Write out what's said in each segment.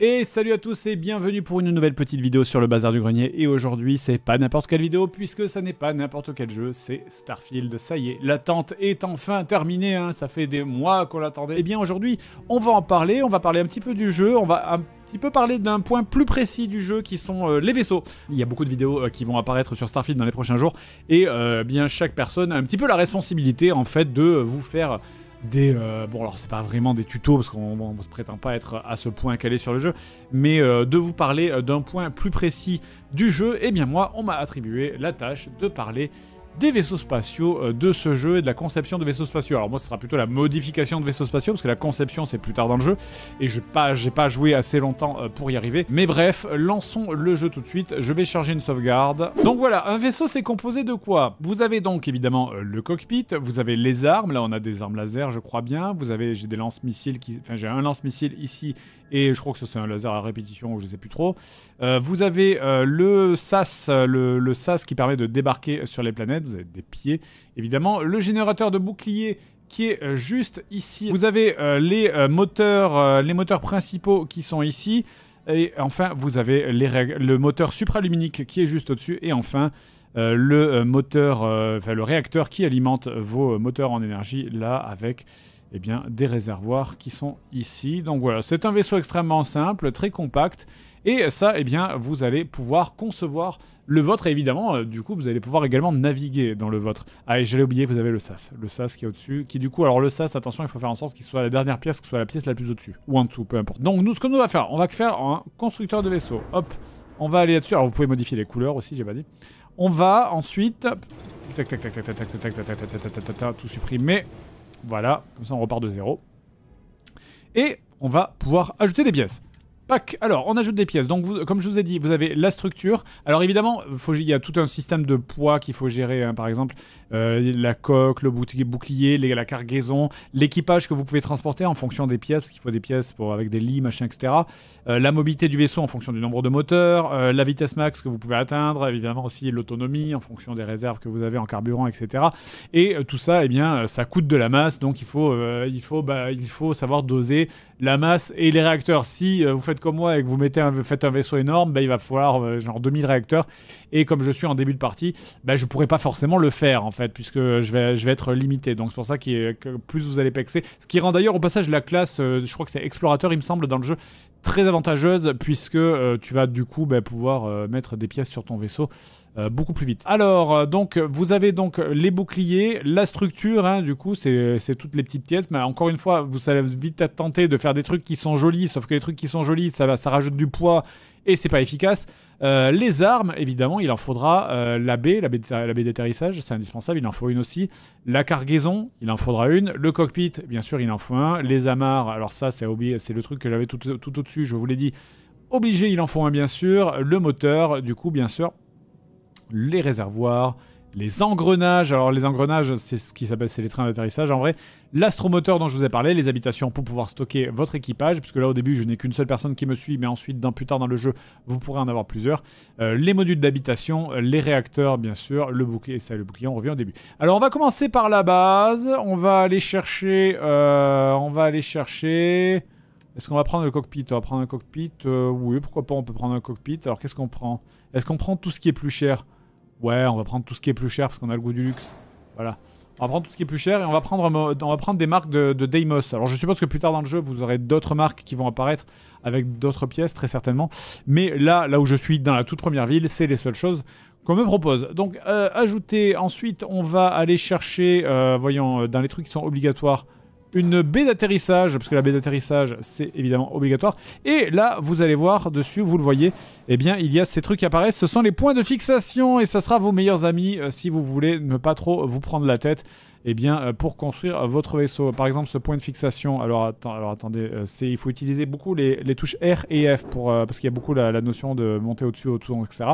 Et salut à tous et bienvenue pour une nouvelle petite vidéo sur le bazar du grenier et aujourd'hui c'est pas n'importe quelle vidéo puisque ça n'est pas n'importe quel jeu, c'est Starfield, ça y est, l'attente est enfin terminée, hein. ça fait des mois qu'on l'attendait. Et eh bien aujourd'hui on va en parler, on va parler un petit peu du jeu, on va un petit peu parler d'un point plus précis du jeu qui sont euh, les vaisseaux. Il y a beaucoup de vidéos euh, qui vont apparaître sur Starfield dans les prochains jours et euh, bien chaque personne a un petit peu la responsabilité en fait de vous faire des... Euh, bon alors c'est pas vraiment des tutos parce qu'on ne prétend pas être à ce point calé sur le jeu, mais euh, de vous parler euh, d'un point plus précis du jeu, et eh bien moi on m'a attribué la tâche de parler des vaisseaux spatiaux euh, de ce jeu et de la conception de vaisseaux spatiaux. Alors moi, ce sera plutôt la modification de vaisseaux spatiaux, parce que la conception, c'est plus tard dans le jeu, et je n'ai pas, pas joué assez longtemps euh, pour y arriver. Mais bref, lançons le jeu tout de suite, je vais charger une sauvegarde. Donc voilà, un vaisseau, c'est composé de quoi Vous avez donc évidemment euh, le cockpit, vous avez les armes, là on a des armes laser, je crois bien, vous avez, j'ai des lance-missiles, qui, enfin j'ai un lance-missile ici, et je crois que ce c'est un laser à répétition, ou je sais plus trop. vous avez le SAS, le SAS qui permet de débarquer sur les planètes, vous avez des pieds, évidemment. Le générateur de bouclier qui est euh, juste ici. Vous avez euh, les, euh, moteurs, les moteurs principaux qui sont ici. Et enfin, vous avez le moteur supraluminique qui est juste au-dessus. Et enfin, le moteur, enfin le réacteur qui alimente vos moteurs en énergie là avec et bien, des réservoirs qui sont ici. Donc voilà, c'est un vaisseau extrêmement simple, très compact. Et ça, et bien, vous allez pouvoir concevoir le vôtre. Et évidemment, du coup, vous allez pouvoir également naviguer dans le vôtre. Ah, et j'allais oublier, vous avez le SAS. Le SAS qui est au-dessus. Qui, du coup, alors le SAS, attention, il faut faire en sorte qu'il soit la dernière pièce, que soit la pièce la plus au-dessus. Ou en dessous, peu importe. Donc, nous, ce que nous va faire, on va faire un constructeur de vaisseau. Hop, on va aller là-dessus. Alors, vous pouvez modifier les couleurs aussi, j'ai pas dit. On va ensuite. Tac, tac, tac, tac, voilà, comme ça on repart de zéro. Et on va pouvoir ajouter des pièces. Alors, on ajoute des pièces. Donc, comme je vous ai dit, vous avez la structure. Alors, évidemment, faut, il y a tout un système de poids qu'il faut gérer. Hein. Par exemple, euh, la coque, le bouclier, la cargaison, l'équipage que vous pouvez transporter en fonction des pièces, parce qu'il faut des pièces pour, avec des lits, machin, etc. Euh, la mobilité du vaisseau en fonction du nombre de moteurs, euh, la vitesse max que vous pouvez atteindre, évidemment aussi l'autonomie en fonction des réserves que vous avez en carburant, etc. Et tout ça, eh bien, ça coûte de la masse. Donc, il faut, il, faut, bah, il faut savoir doser la masse et les réacteurs. Si vous faites comme moi et que vous mettez un, faites un vaisseau énorme, ben, il va falloir euh, genre 2000 réacteurs. Et comme je suis en début de partie, bah, je pourrais pas forcément le faire en fait, puisque je vais, je vais être limité. Donc c'est pour ça que plus vous allez pexer. Ce qui rend d'ailleurs au passage la classe, euh, je crois que c'est explorateur, il me semble, dans le jeu, très avantageuse puisque euh, tu vas du coup bah, pouvoir euh, mettre des pièces sur ton vaisseau euh, beaucoup plus vite. Alors donc vous avez donc les boucliers, la structure hein, du coup c'est toutes les petites pièces mais encore une fois vous savez vite à tenter de faire des trucs qui sont jolis sauf que les trucs qui sont jolis ça, ça rajoute du poids et c'est pas efficace. Euh, les armes, évidemment, il en faudra euh, la baie, la baie d'atterrissage, c'est indispensable, il en faut une aussi. La cargaison, il en faudra une. Le cockpit, bien sûr, il en faut un. Les amarres, alors ça, c'est le truc que j'avais tout, tout au-dessus, je vous l'ai dit. Obligé, il en faut un, bien sûr. Le moteur, du coup, bien sûr. Les réservoirs, les engrenages. Alors les engrenages, c'est ce qui s'appelle, c'est les trains d'atterrissage en vrai. L'astromoteur dont je vous ai parlé, les habitations pour pouvoir stocker votre équipage, puisque là au début je n'ai qu'une seule personne qui me suit, mais ensuite d'un plus tard dans le jeu, vous pourrez en avoir plusieurs. Euh, les modules d'habitation, les réacteurs bien sûr, le bouclier, ça le bouclier, on revient au début. Alors on va commencer par la base, on va aller chercher, euh, on va aller chercher. Est-ce qu'on va prendre le cockpit On va prendre un cockpit, euh, oui pourquoi pas on peut prendre un cockpit. Alors qu'est-ce qu'on prend Est-ce qu'on prend tout ce qui est plus cher Ouais, on va prendre tout ce qui est plus cher parce qu'on a le goût du luxe. Voilà. On va prendre tout ce qui est plus cher et on va prendre, on va prendre des marques de, Deimos. Alors je suppose que plus tard dans le jeu, vous aurez d'autres marques qui vont apparaître avec d'autres pièces, très certainement. Mais là, là où je suis, dans la toute première ville, c'est les seules choses qu'on me propose. Donc euh, ajoutez, ajouter, ensuite, on va aller chercher, euh, voyons, euh, dans les trucs qui sont obligatoires, une baie d'atterrissage, parce que la baie d'atterrissage, c'est évidemment obligatoire. Et là, vous allez voir dessus, vous le voyez, eh bien, il y a ces trucs qui apparaissent. Ce sont les points de fixation, et ça sera vos meilleurs amis euh, si vous voulez ne pas trop vous prendre la tête. Eh bien, euh, pour construire votre vaisseau, par exemple, ce point de fixation. Alors, attends, alors attendez, euh, il faut utiliser beaucoup les, touches R et F pour parce qu'il y a beaucoup la, notion de monter au-dessus, au-dessous, etc.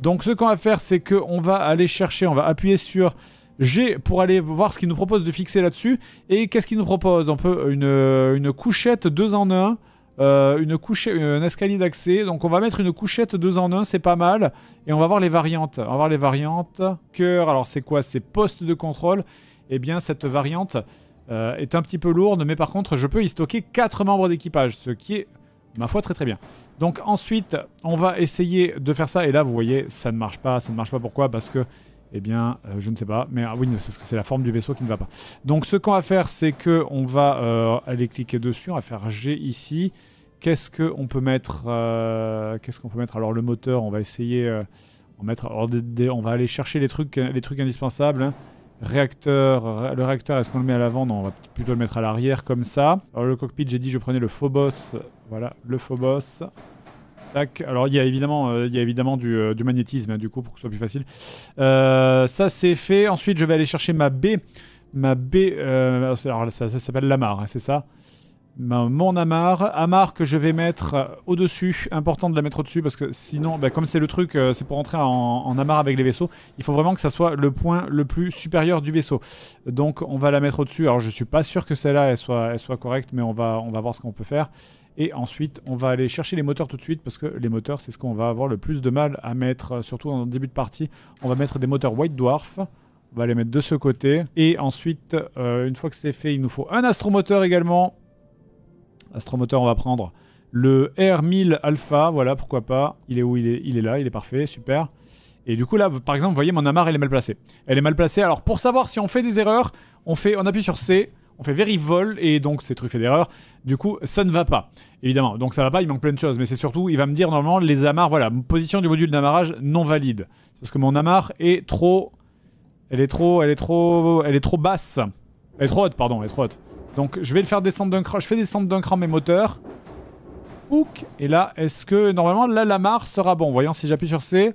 Donc, ce qu'on va faire, c'est que on va aller chercher, on va appuyer sur j'ai pour aller voir ce qu'il nous propose de fixer là-dessus. Et qu'est-ce qu'il nous propose On peut euh, une, euh, une couchette 2 en 1. Euh, une un escalier d'accès. Donc on va mettre une couchette 2 en 1, c'est pas mal. Et on va voir les variantes. On va voir les variantes. Cœur, alors c'est quoi C'est poste de contrôle. Eh bien cette variante est un petit peu lourde, mais par contre je peux y stocker 4 membres d'équipage, ce qui est ma foi très très bien. Donc ensuite on va essayer de faire ça. Et là vous voyez ça ne marche pas. Ça ne marche pas pourquoi Parce que eh bien, euh, je ne sais pas. Mais ah oui, c'est la forme du vaisseau qui ne va pas. Donc, ce qu'on va faire, c'est que on va euh, aller cliquer dessus. On va faire G ici. Qu'est-ce qu'on peut mettre euh, Qu'est-ce qu'on peut mettre Alors, le moteur, on va essayer. mettre, on va aller chercher les trucs, les trucs indispensables. Hein. Réacteur, le réacteur, est-ce qu'on le met à l'avant Non, on va plutôt le mettre à l'arrière comme ça. Alors, le cockpit, j'ai dit, je prenais le Phobos. Voilà, le Phobos. Alors il y a évidemment, euh, il y a évidemment euh, du, magnétisme du coup pour que ce soit plus facile. Euh, ça c'est fait. Ensuite je vais aller chercher ma B. Ma B. alors ça, ça s'appelle l'amarre, hein, c'est ça ben, mon amarre. Amarre que je vais mettre euh, au-dessus. Important de la mettre au-dessus parce que sinon, ben, comme c'est le truc, euh, c'est pour entrer en, en, amarre avec les vaisseaux, il faut vraiment que ça soit le point le plus supérieur du vaisseau. Donc on va la mettre au-dessus. Alors je suis pas sûr que celle-là, elle soit, elle soit correcte, mais on va, on va voir ce qu'on peut faire. Et ensuite, on va aller chercher les moteurs tout de suite parce que les moteurs, c'est ce qu'on va avoir le plus de mal à mettre, euh, surtout en début de partie. On va mettre des moteurs White Dwarf. On va les mettre de ce côté. Et ensuite, une fois que c'est fait, il nous faut un astromoteur également Astromoteur, on va prendre le R1000 Alpha. Voilà, pourquoi pas. Il est où il est, il est là, il est parfait, super. Et du coup là, par exemple, vous voyez, mon amarre, elle est mal placée. Elle est mal placée. Alors pour savoir si on fait des erreurs, on, fait, on appuie sur C, on fait vol et donc c'est truffé d'erreurs. Du coup, ça ne va pas. Évidemment, donc ça va pas, il manque plein de choses. Mais c'est surtout, il va me dire normalement, les amarres, voilà, position du module d'amarrage non valide. Parce que mon amarre est trop... Elle est trop... Elle est trop... Elle est trop basse. Elle est trop haute, pardon, elle est trop haute. Donc je vais le faire descendre d'un cran. Je fais descendre d'un cran mes moteurs. Et là, est-ce que... Normalement, là, la sera bon. Voyons si j'appuie sur C.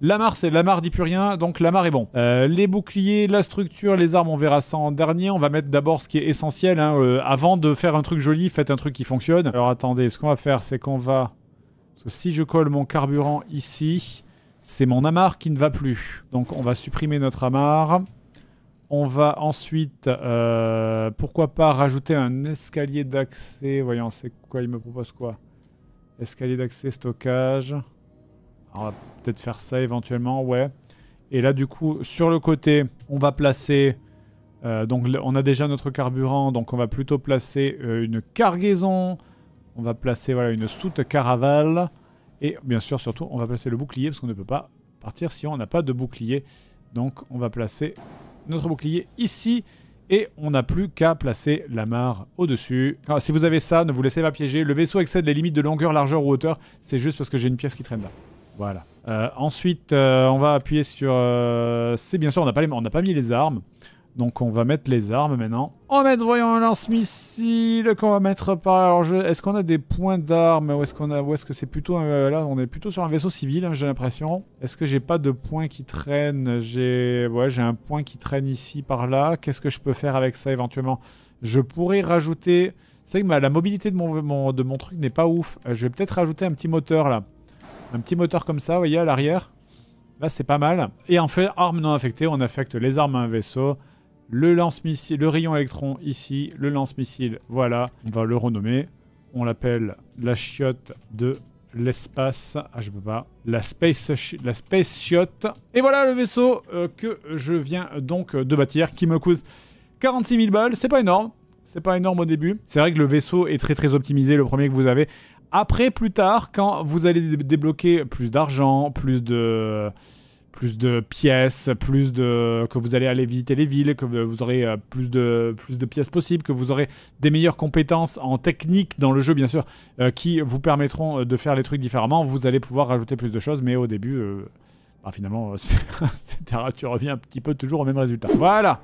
La c'est la dit plus rien, donc la est bon. Euh, les boucliers, la structure, les armes, on verra ça en dernier. On va mettre d'abord ce qui est essentiel. Hein, euh, avant de faire un truc joli, faites un truc qui fonctionne. Alors attendez, ce qu'on va faire, c'est qu'on va... si je colle mon carburant ici, c'est mon amarre qui ne va plus. Donc on va supprimer notre amarre. On va ensuite, euh, pourquoi pas, rajouter un escalier d'accès. Voyons, c'est quoi Il me propose quoi Escalier d'accès, stockage. on va peut-être faire ça éventuellement, ouais. Et là, du coup, sur le côté, on va placer... Euh, donc, on a déjà notre carburant, donc on va plutôt placer euh, une cargaison. On va placer, voilà, une soute caravale. Et bien sûr, surtout, on va placer le bouclier, parce qu'on ne peut pas partir si on n'a pas de bouclier. Donc, on va placer notre bouclier ici. Et on n'a plus qu'à placer la mare au-dessus. Ah, si vous avez ça, ne vous laissez pas piéger. Le vaisseau excède les limites de longueur, largeur ou hauteur. C'est juste parce que j'ai une pièce qui traîne là. Voilà. Euh, ensuite, euh, on va appuyer sur... Euh, c'est bien sûr, on n'a pas, pas, mis les armes. Donc on va mettre les armes maintenant. On va mettre, voyons, un lance-missile qu'on va mettre par... Alors je... est-ce qu'on a des points d'armes Ou est-ce qu'on a... est que c'est plutôt... Euh, là, on est plutôt sur un vaisseau civil, hein, j'ai l'impression. Est-ce que j'ai pas de points qui traînent J'ai... Ouais, j'ai un point qui traîne ici, par là. Qu'est-ce que je peux faire avec ça, éventuellement Je pourrais rajouter... C'est que la mobilité de mon, De mon truc n'est pas ouf. Euh, je vais peut-être rajouter un petit moteur, là. Un petit moteur comme ça, vous voyez, à l'arrière. Là, c'est pas mal. Et en fait, armes non affectées, on affecte les armes à un vaisseau le lance-missile, le rayon électron ici, le lance-missile, voilà. On va le renommer. On l'appelle la chiotte de l'espace. Ah, je peux pas. La space, la chiotte. Et voilà le vaisseau euh, que je viens donc euh, de bâtir, qui me coûte 46 000 balles. C'est pas énorme. C'est pas énorme au début. C'est vrai que le vaisseau est très très optimisé, le premier que vous avez. Après, plus tard, quand vous allez débloquer plus d'argent, plus de plus de pièces, plus de que vous allez aller visiter les villes, que vous aurez euh, plus de plus de pièces possibles, que vous aurez des meilleures compétences en technique dans le jeu bien sûr, euh, qui vous permettront euh, de faire les trucs différemment. Vous allez pouvoir rajouter plus de choses, mais au début, bah, finalement, tu reviens un petit peu toujours au même résultat. Voilà.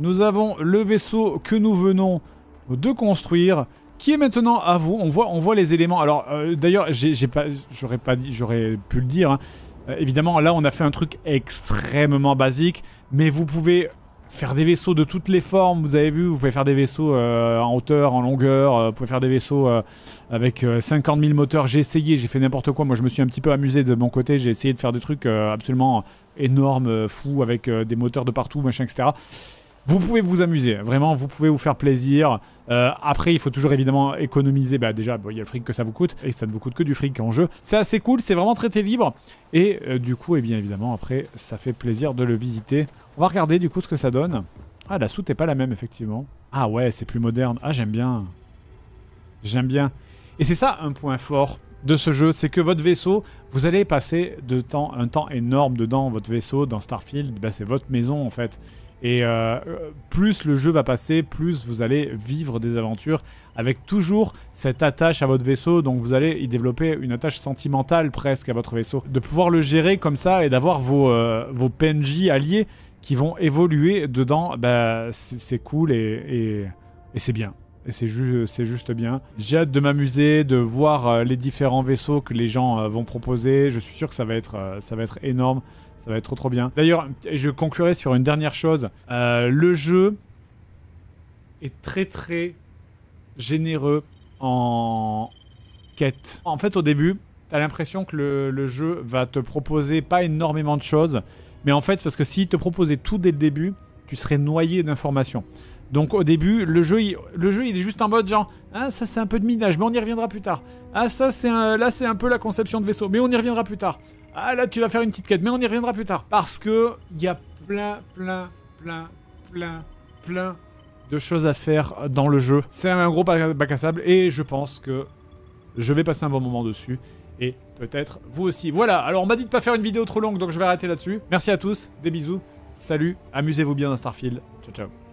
Nous avons le vaisseau que nous venons de construire qui est maintenant à vous. On voit, on voit les éléments. Alors, d'ailleurs, j'ai pas, j'aurais pas j'aurais pu le dire. Hein. Euh, évidemment, là, on a fait un truc extrêmement basique, mais vous pouvez faire des vaisseaux de toutes les formes. Vous avez vu, vous pouvez faire des vaisseaux euh, en hauteur, en longueur, euh, vous pouvez faire des vaisseaux avec 50 000 moteurs. J'ai essayé, j'ai fait n'importe quoi. Moi, je me suis un petit peu amusé de mon côté. J'ai essayé de faire des trucs absolument énormes, fous, avec des moteurs de partout, machin, etc. Vous pouvez vous amuser, vraiment, vous pouvez vous faire plaisir. Euh, après, il faut toujours évidemment économiser. Bah, déjà, il y a le fric que ça vous coûte, et ça ne vous coûte que du fric en jeu. C'est assez cool, c'est vraiment traité libre. Et euh, du coup, et eh bien évidemment, après, ça fait plaisir de le visiter. On va regarder du coup ce que ça donne. Ah, la soute n'est pas la même, effectivement. Ah ouais, c'est plus moderne. Ah, j'aime bien. J'aime bien. Et c'est ça un point fort de ce jeu, c'est que votre vaisseau, vous allez passer de temps, un temps énorme dedans. Votre vaisseau dans Starfield, bah, c'est votre maison en fait. Et euh, plus le jeu va passer, plus vous allez vivre des aventures avec toujours cette attache à votre vaisseau. Donc vous allez y développer une attache sentimentale presque à votre vaisseau. De pouvoir le gérer comme ça et d'avoir vos, euh, vos PNJ alliés qui vont évoluer dedans, bah, c'est cool et c'est bien et c'est juste bien. J'ai hâte de m'amuser, de voir euh, les différents vaisseaux que les gens euh, vont proposer. Je suis sûr que euh, ça va être, énorme, ça va être trop trop bien. D'ailleurs, je conclurai sur une dernière chose. le jeu est très très généreux en quête. En fait, au début, t'as l'impression que le jeu va te proposer pas énormément de choses, mais en fait, parce que s'il te proposait tout dès le début, tu serais noyé d'informations. Donc au début, le jeu, il, est juste en mode genre, ah ça c'est un peu de minage, mais on y reviendra plus tard. Ah ça c'est là c'est un peu la conception de vaisseau, mais on y reviendra plus tard. Ah là tu vas faire une petite quête, mais on y reviendra plus tard. Parce que il y a plein, plein, plein, plein, plein de choses à faire dans le jeu. C'est un gros bac à sable et je pense que je vais passer un bon moment dessus. Et peut-être vous aussi. Voilà, alors on m'a dit de pas faire une vidéo trop longue, donc je vais arrêter là-dessus. Merci à tous, des bisous, salut, amusez-vous bien dans Starfield. Ciao ciao.